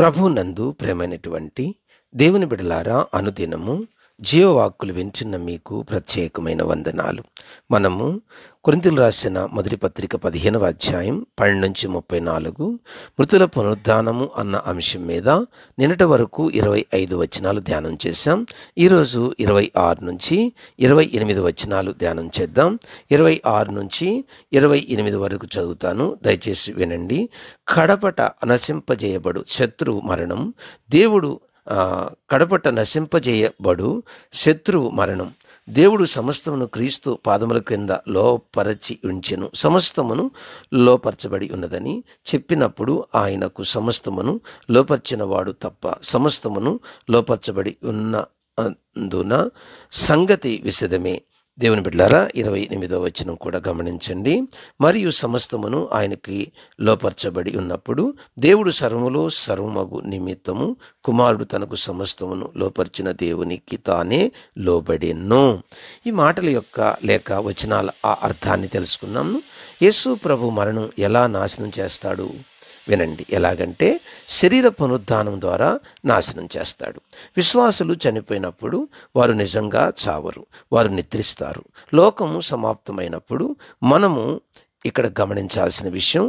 ప్రభు నందు ప్రేమైనటువంటి దేవుని బిడలారా అనుదినము జీవవాక్కులు వెంచున్న మీకు ప్రత్యేకమైన వందనాలు మనము కొరింతలు రాసిన మొదటి పత్రిక పదిహేనవ అధ్యాయం పన్నెండు నుంచి ముప్పై నాలుగు మృతుల పునరుద్ధానము అన్న అంశం మీద నిన్నటి వరకు ఇరవై ఐదు వచనాలు ధ్యానం చేశాం ఈరోజు ఇరవై ఆరు నుంచి ఇరవై ఎనిమిది వచనాలు ధ్యానం చేద్దాం ఇరవై ఆరు నుంచి ఇరవై ఎనిమిది వరకు చదువుతాను దయచేసి వినండి కడపట అనసింపజేయబడు శత్రువు మరణం దేవుడు కడపట నశింపజేయబడు శత్రువు మరణం దేవుడు సమస్తమును క్రీస్తు పాదముల క్రింద లోపరచి ఉంచెను సమస్తమును లోపరచబడి ఉన్నదని చెప్పినప్పుడు ఆయనకు సమస్తమును వాడు తప్ప సమస్తమును లోపరచబడి ఉన్నందున సంగతి విశదమే దేవుని బిడ్డారా ఇరవై ఎనిమిదో వచనం కూడా గమనించండి మరియు సమస్తమును ఆయనకి లోపరచబడి ఉన్నప్పుడు దేవుడు సర్వములో సర్వమగు నిమిత్తము కుమారుడు తనకు సమస్తమును లోపరిచిన దేవునికి తానే లోబడెన్ను ఈ మాటల యొక్క లేక వచనాల ఆ అర్థాన్ని తెలుసుకున్నాము యేసు ప్రభు మరణం ఎలా నాశనం చేస్తాడు వినండి ఎలాగంటే శరీర పునరుద్ధానం ద్వారా నాశనం చేస్తాడు విశ్వాసులు చనిపోయినప్పుడు వారు నిజంగా చావరు వారు నిద్రిస్తారు లోకము సమాప్తమైనప్పుడు మనము ఇక్కడ గమనించాల్సిన విషయం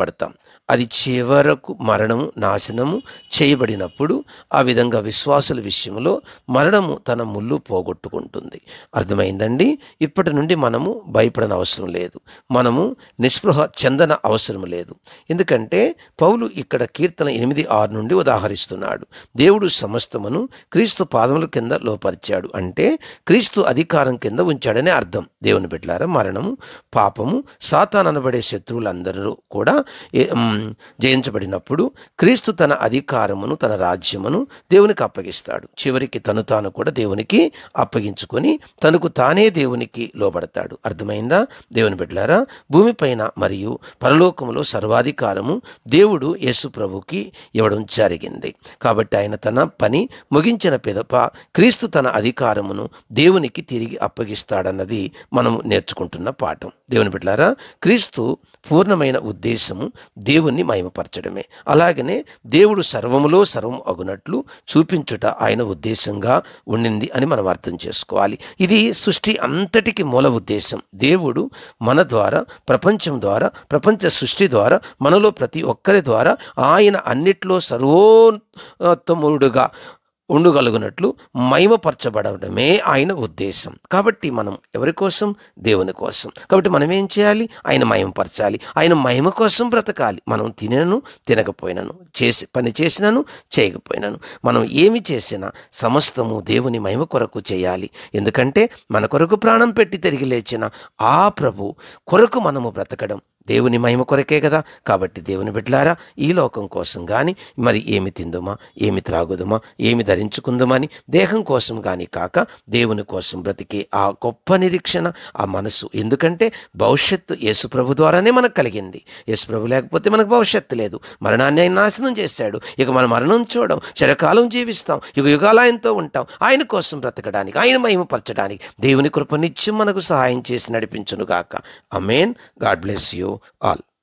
పడతాం అది చివరకు మరణము నాశనము చేయబడినప్పుడు ఆ విధంగా విశ్వాసుల విషయంలో మరణము తన ముళ్ళు పోగొట్టుకుంటుంది అర్థమైందండి ఇప్పటి నుండి మనము భయపడన అవసరం లేదు మనము నిస్పృహ చెందన అవసరం లేదు ఎందుకంటే పౌలు ఇక్కడ కీర్తన ఎనిమిది ఆరు నుండి ఉదాహరిస్తున్నాడు దేవుడు సమస్తమును క్రీస్తు పాదముల కింద లోపరిచాడు అంటే క్రీస్తు అధికారం కింద ఉంచాడనే అర్థం దేవుని బిడ్డలారా మరణము పాపము సాతాన్ అనబడే శత్రువులందరూ కూడా జయించబడినప్పుడు క్రీస్తు తన అధికారమును తన రాజ్యమును దేవునికి అప్పగిస్తాడు చివరికి తను తాను కూడా దేవునికి అప్పగించుకొని తనకు తానే దేవునికి లోబడతాడు అర్థమైందా దేవుని బిడ్డలారా భూమిపైన మరియు పరలోకములో సర్వాధికారము దేవుడు యేసు ప్రభుకి ఇవ్వడం జరిగింది కాబట్టి ఆయన తన పని ముగించిన పిదప క్రీస్తు తన అధికారమును దేవునికి తిరిగి అప్పగిస్తాడన్నది మనము నేర్చుకుంటున్న పాఠం దేవుని బిడ్డలారా ద్వారా క్రీస్తు పూర్ణమైన ఉద్దేశము దేవుణ్ణి మయమపరచడమే అలాగనే దేవుడు సర్వములో సర్వం అగునట్లు చూపించుట ఆయన ఉద్దేశంగా ఉండింది అని మనం అర్థం చేసుకోవాలి ఇది సృష్టి అంతటికి మూల ఉద్దేశం దేవుడు మన ద్వారా ప్రపంచం ద్వారా ప్రపంచ సృష్టి ద్వారా మనలో ప్రతి ఒక్కరి ద్వారా ఆయన అన్నిట్లో సర్వోత్తముడుగా ఉండగలుగునట్లు మైమపరచబడమే ఆయన ఉద్దేశం కాబట్టి మనం ఎవరి కోసం దేవుని కోసం కాబట్టి మనం ఏం చేయాలి ఆయన మహిమపరచాలి ఆయన మహిమ కోసం బ్రతకాలి మనం తినను తినకపోయినను చేసి పని చేసినను చేయకపోయినను మనం ఏమి చేసినా సమస్తము దేవుని మహిమ కొరకు చేయాలి ఎందుకంటే మన కొరకు ప్రాణం పెట్టి తిరిగి లేచిన ఆ ప్రభు కొరకు మనము బ్రతకడం దేవుని మహిమ కొరకే కదా కాబట్టి దేవుని బిడ్డలారా ఈ లోకం కోసం కానీ మరి ఏమి తిందుమా ఏమి త్రాగుదుమా ఏమి అని దేహం కోసం కానీ కాక దేవుని కోసం బ్రతికే ఆ గొప్ప నిరీక్షణ ఆ మనసు ఎందుకంటే భవిష్యత్తు యేసుప్రభు ద్వారానే మనకు కలిగింది యేసుప్రభు లేకపోతే మనకు భవిష్యత్తు లేదు మరణాన్ని ఆయన నాశనం చేశాడు ఇక మన మరణం చూడం చిరకాలం జీవిస్తాం యుగ యుగాలయంతో ఉంటాం ఆయన కోసం బ్రతకడానికి ఆయన మహిమ పరచడానికి దేవుని కృపనిత్యం మనకు సహాయం చేసి నడిపించును గాక amen God bless you all.